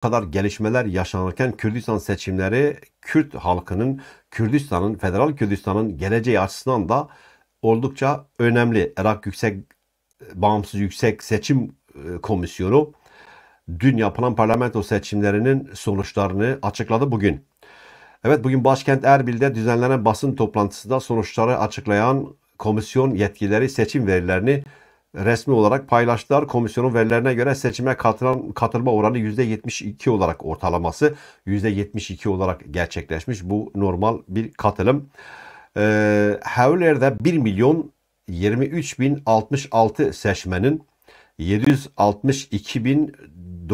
kadar gelişmeler yaşanırken Kürdistan seçimleri Kürt halkının, Kürdistan'ın, Federal Kürdistan'ın geleceği açısından da oldukça önemli. Irak Yüksek Bağımsız Yüksek Seçim e, Komisyonu dün yapılan parlamento seçimlerinin sonuçlarını açıkladı bugün. Evet bugün başkent Erbil'de düzenlenen basın toplantısında sonuçları açıklayan komisyon yetkileri seçim verilerini resmi olarak paylaştılar. Komisyonun verilerine göre seçime katılan, katılma oranı %72 olarak ortalaması %72 olarak gerçekleşmiş. Bu normal bir katılım. Ee, Havler'de 1 milyon 23 bin 66 seçmenin 762 bin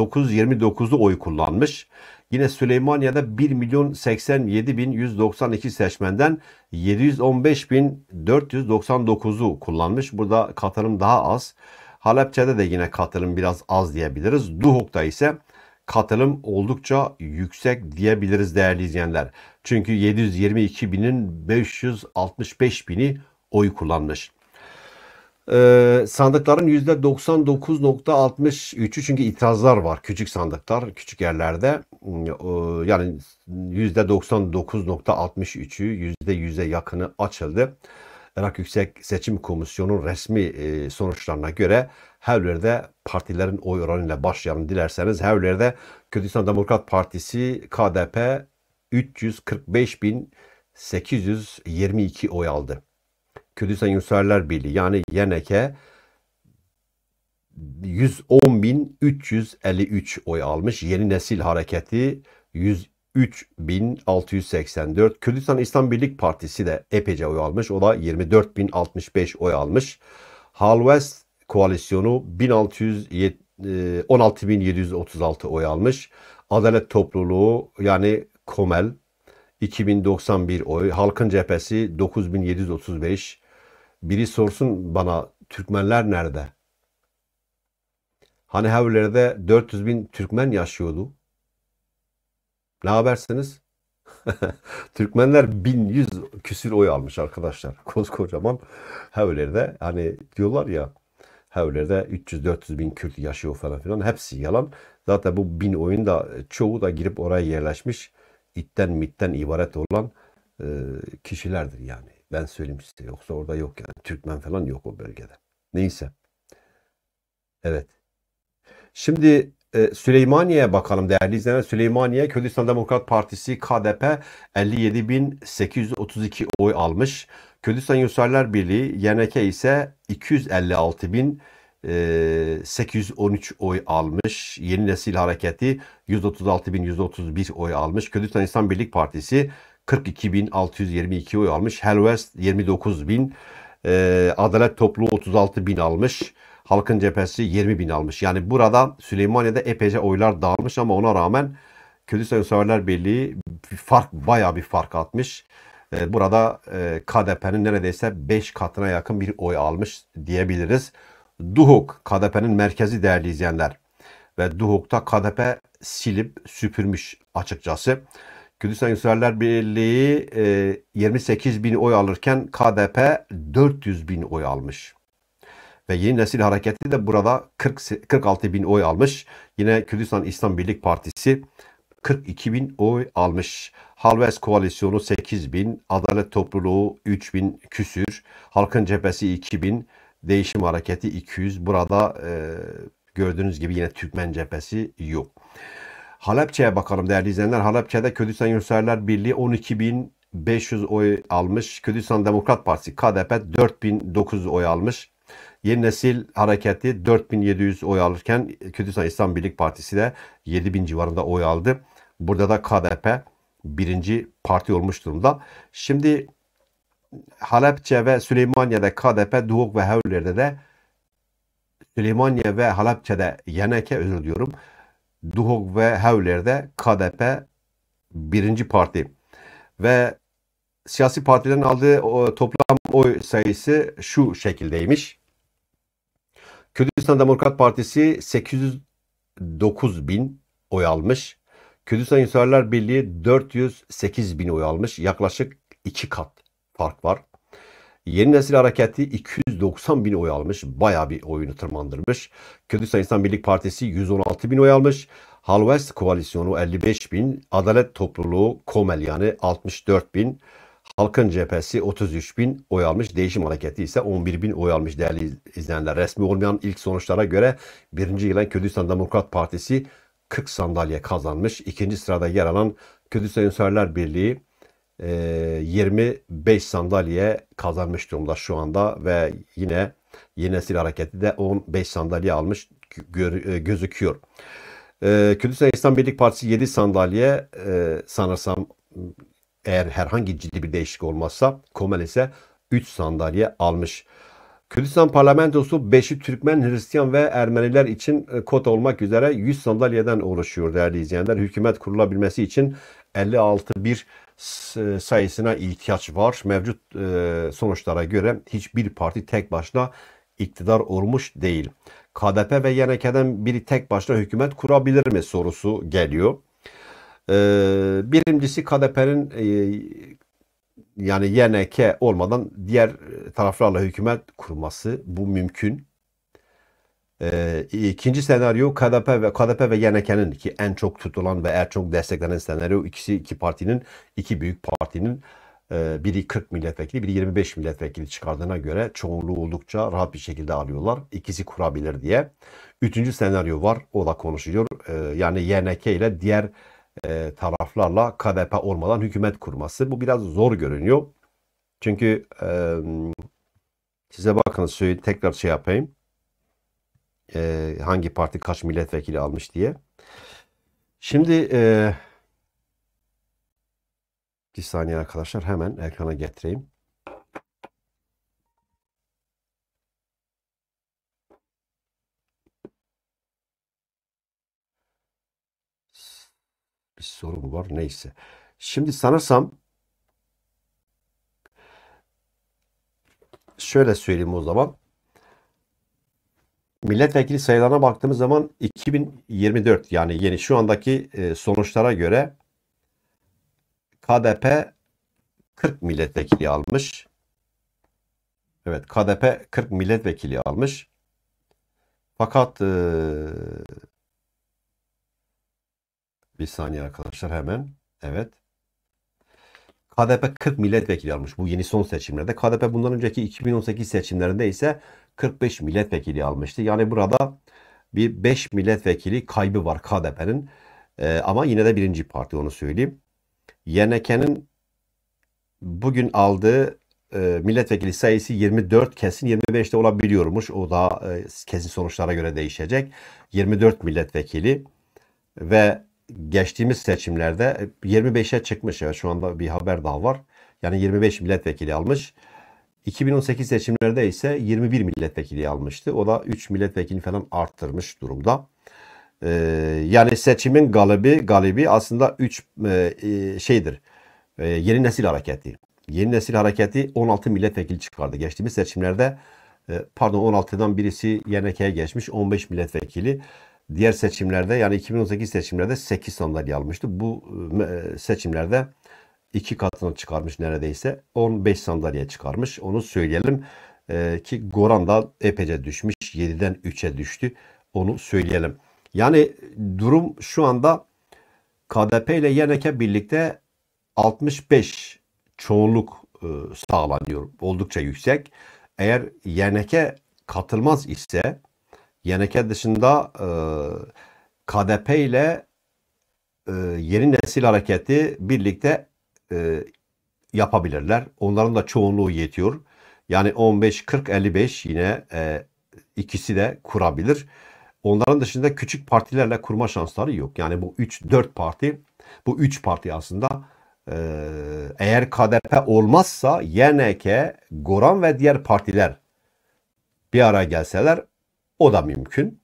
929'lu oy kullanmış. Yine Süleymaniye'de 1 milyon 87 bin 192 seçmenden 715 bin 499'u kullanmış. Burada katılım daha az. Halepçe'de de yine katılım biraz az diyebiliriz. Duhok'ta ise katılım oldukça yüksek diyebiliriz değerli izleyenler. Çünkü 722 binin 565 bini oy kullanmış. Ee, sandıkların %99.63'ü çünkü itirazlar var küçük sandıklar küçük yerlerde ee, yani %99.63'ü %100'e yakını açıldı. Irak Yüksek Seçim komisyonunun resmi e, sonuçlarına göre her yerde partilerin oy oranıyla başlayalım dilerseniz. her yerde Kürdistan Demokrat Partisi KDP 345.822 oy aldı. Kürdistan Yurtseverler Birliği yani yeneke 110.353 oy almış. Yeni Nesil Hareketi 103.684. Kürdistan İslam Birlik Partisi de epeyce oy almış. O da 24.065 oy almış. Halvest koalisyonu 16.736 e, oy almış. Adalet Topluluğu yani Komel 2091 oy. Halkın Cephesi 9735. Biri sorsun bana Türkmenler nerede? Hani evlerde 400 bin Türkmen yaşıyordu. Ne habersiniz? Türkmenler 1100 küsür oy almış arkadaşlar. Koskocaman Hevler'de hani diyorlar ya Hevler'de 300-400 bin Kürt yaşıyor falan filan. Hepsi yalan. Zaten bu bin oyun da çoğu da girip oraya yerleşmiş itten mitten ibaret olan e, kişilerdir yani. Ben söyleyeyim size. Yoksa orada yok yani. Türkmen falan yok o bölgede. Neyse. Evet. Şimdi e, Süleymaniye'ye bakalım değerli izleyenler. Süleymaniye Kürdistan Demokrat Partisi KDP 57.832 oy almış. Kürdistan Yurtseverler Birliği YNK ise 256.813 e, oy almış. Yeni Nesil Hareketi 136.131 oy almış. Kürdistan İnsan Birlik Partisi 42.622 oy almış. Helvest 29.000. E, Adalet Topluğu 36.000 almış. Halkın Cephesi 20.000 almış. Yani burada Süleymaniye'de epeyce oylar dağılmış ama ona rağmen Kürdistan Severler Birliği fark bayağı bir fark atmış. E, burada e, KDP'nin neredeyse 5 katına yakın bir oy almış diyebiliriz. Duhuk, KDP'nin merkezi değerli izleyenler. Ve Duhuk'ta KDP silip süpürmüş açıkçası. Kürdistan Yükseverler Birliği e, 28 bin oy alırken KDP 400 bin oy almış. Ve Yeni Nesil Hareketi de burada 40, 46 bin oy almış. Yine Kürdistan İslam Birlik Partisi 42 bin oy almış. Halves Koalisyonu 8 bin, Adalet Topluluğu 3 bin küsür, Halkın Cephesi 2 bin, Değişim Hareketi 200. Burada e, gördüğünüz gibi yine Türkmen Cephesi yok. Halepçe'ye bakalım değerli izleyenler. Halepçe'de Kürdistan Yurtseverler Birliği 12.500 oy almış. Kürdistan Demokrat Partisi KDP 4.900 oy almış. Yeni Nesil Hareketi 4700 oy alırken Kürdistan İslam Birlik Partisi de 7000 civarında oy aldı. Burada da KDP birinci parti olmuş durumda. Şimdi Halepçe ve Süleymaniye'de KDP, Duhok ve Hevler'de de Süleymaniye ve Halepçe'de Yeneke özür diliyorum. Duhok ve Hevler'de KDP birinci parti ve siyasi partilerin aldığı toplam oy sayısı şu şekildeymiş. Kürdistan Demokrat Partisi 809 bin oy almış. Kürdistan Yusarlar Birliği 408 bin oy almış. Yaklaşık iki kat fark var. Yeni Nesil Hareketi 290 bin oy almış. Baya bir oyunu tırmandırmış. Kürdistan İnsan Birlik Partisi 116 bin oy almış. Halvest Koalisyonu 55 bin. Adalet Topluluğu Komel yani 64 bin. Halkın cephesi 33 bin oy almış. Değişim hareketi ise 11 bin oy almış değerli izleyenler. Resmi olmayan ilk sonuçlara göre birinci yılan Kürdistan Demokrat Partisi 40 sandalye kazanmış. İkinci sırada yer alan Kürdistan Yönseverler Birliği 25 ee, sandalye kazanmış durumda şu anda ve yine Yeni Nesil Hareketi de 15 sandalye almış e, gözüküyor. Ee, Kürdistan İslam Birlik Partisi 7 sandalye e, sanırsam eğer herhangi ciddi bir değişiklik olmazsa Komel ise 3 sandalye almış. Kürdistan parlamentosu 5'i Türkmen, Hristiyan ve Ermeniler için e, kota olmak üzere 100 sandalyeden oluşuyor değerli izleyenler. Hükümet kurulabilmesi için 56 bir e, sayısına ihtiyaç var. Mevcut e, sonuçlara göre hiçbir parti tek başına iktidar olmuş değil. KDP ve YNK'den biri tek başına hükümet kurabilir mi sorusu geliyor. Birincisi KDP'nin yani YNK olmadan diğer taraflarla hükümet kurması bu mümkün. Ee, ikinci senaryo KDP ve KDP ve YNK'nin ki en çok tutulan ve en çok desteklenen senaryo ikisi iki partinin iki büyük partinin e, biri 40 milletvekili biri 25 milletvekili çıkardığına göre çoğunluğu oldukça rahat bir şekilde alıyorlar. İkisi kurabilir diye. Üçüncü senaryo var o da konuşuyor. Ee, yani YNK ile diğer e, taraflarla KDP olmadan hükümet kurması. Bu biraz zor görünüyor. Çünkü e, size bakın söyleyeyim, tekrar şey yapayım. E, hangi parti kaç milletvekili almış diye. Şimdi e, bir saniye arkadaşlar hemen ekrana getireyim. soru mu var? Neyse. Şimdi sanırsam şöyle söyleyeyim o zaman. Milletvekili sayılarına baktığımız zaman 2024 yani yeni şu andaki e, sonuçlara göre KDP 40 milletvekili almış. Evet KDP 40 milletvekili almış. Fakat e, bir saniye arkadaşlar hemen. Evet. KDP 40 milletvekili almış bu yeni son seçimlerde. KDP bundan önceki 2018 seçimlerinde ise 45 milletvekili almıştı. Yani burada bir 5 milletvekili kaybı var KDP'nin. Ee, ama yine de birinci parti onu söyleyeyim. Yeneken'in bugün aldığı e, milletvekili sayısı 24 kesin 25'te olabiliyormuş. O da e, kesin sonuçlara göre değişecek. 24 milletvekili ve geçtiğimiz seçimlerde 25'e çıkmış. Evet, şu anda bir haber daha var. Yani 25 milletvekili almış. 2018 seçimlerde ise 21 milletvekili almıştı. O da 3 milletvekili falan arttırmış durumda. Ee, yani seçimin galibi galibi aslında 3 e, e, şeydir. E, yeni nesil hareketi. Yeni nesil hareketi 16 milletvekili çıkardı. Geçtiğimiz seçimlerde e, pardon 16'dan birisi YNK'ye geçmiş 15 milletvekili diğer seçimlerde yani 2018 seçimlerde 8 sandalye almıştı. Bu e, seçimlerde iki katını çıkarmış neredeyse. 15 sandalye çıkarmış. Onu söyleyelim e, ki Goran da epeyce düşmüş. 7'den 3'e düştü. Onu söyleyelim. Yani durum şu anda KDP ile Yenek'e birlikte 65 çoğunluk e, sağlanıyor. Oldukça yüksek. Eğer Yenek'e katılmaz ise YNK dışında e, KDP ile e, yeni nesil hareketi birlikte e, yapabilirler. Onların da çoğunluğu yetiyor. Yani 15-40-55 yine e, ikisi de kurabilir. Onların dışında küçük partilerle kurma şansları yok. Yani bu 3-4 parti, bu 3 parti aslında e, eğer KDP olmazsa YNK, Goran ve diğer partiler bir araya gelseler o da mümkün.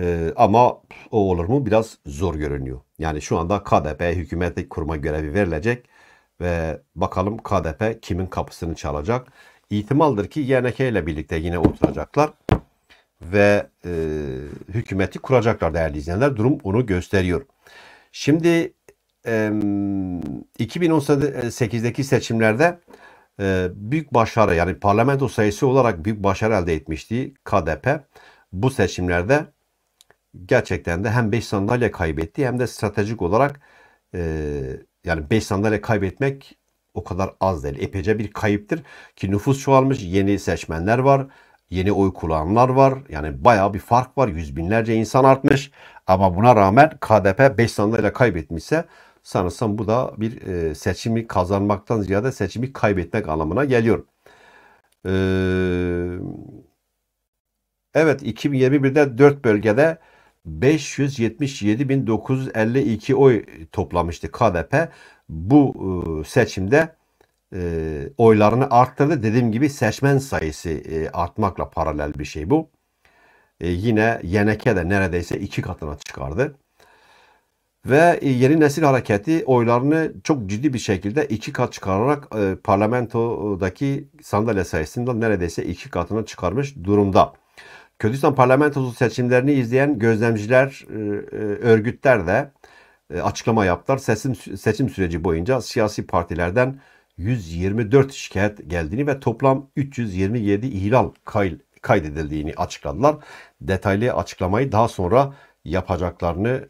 Ee, ama o olur mu biraz zor görünüyor. Yani şu anda KDP hükümet kurma görevi verilecek ve bakalım KDP kimin kapısını çalacak. İhtimaldir ki YNK ile birlikte yine oturacaklar ve e, hükümeti kuracaklar değerli izleyenler. Durum onu gösteriyor. Şimdi e, 2018'deki seçimlerde ee, büyük başarı yani parlamento sayısı olarak büyük başarı elde etmişti KDP. Bu seçimlerde gerçekten de hem 5 sandalye kaybetti hem de stratejik olarak e, yani 5 sandalye kaybetmek o kadar az değil. Epeyce bir kayıptır ki nüfus çoğalmış yeni seçmenler var. Yeni oy kullananlar var. Yani baya bir fark var. Yüz binlerce insan artmış. Ama buna rağmen KDP 5 sandalye kaybetmişse Sanırsam bu da bir e, seçimi kazanmaktan ziyade seçimi kaybetmek anlamına geliyor. E, evet 2021'de 4 bölgede 577.952 oy toplamıştı KDP. Bu e, seçimde oylarını arttırdı. Dediğim gibi seçmen sayısı artmakla paralel bir şey bu. yine Yeneke de neredeyse iki katına çıkardı ve e, yeni nesil hareketi oylarını çok ciddi bir şekilde iki kat çıkararak e, parlamentodaki sandalye sayısından neredeyse iki katına çıkarmış durumda. Kürdistan parlamentosu seçimlerini izleyen gözlemciler, e, e örgütler de açıklama yaptılar. Seçim, seçim süreci boyunca siyasi partilerden 124 şikayet geldiğini ve toplam 327 ihlal kay, kaydedildiğini açıkladılar. Detaylı açıklamayı daha sonra yapacaklarını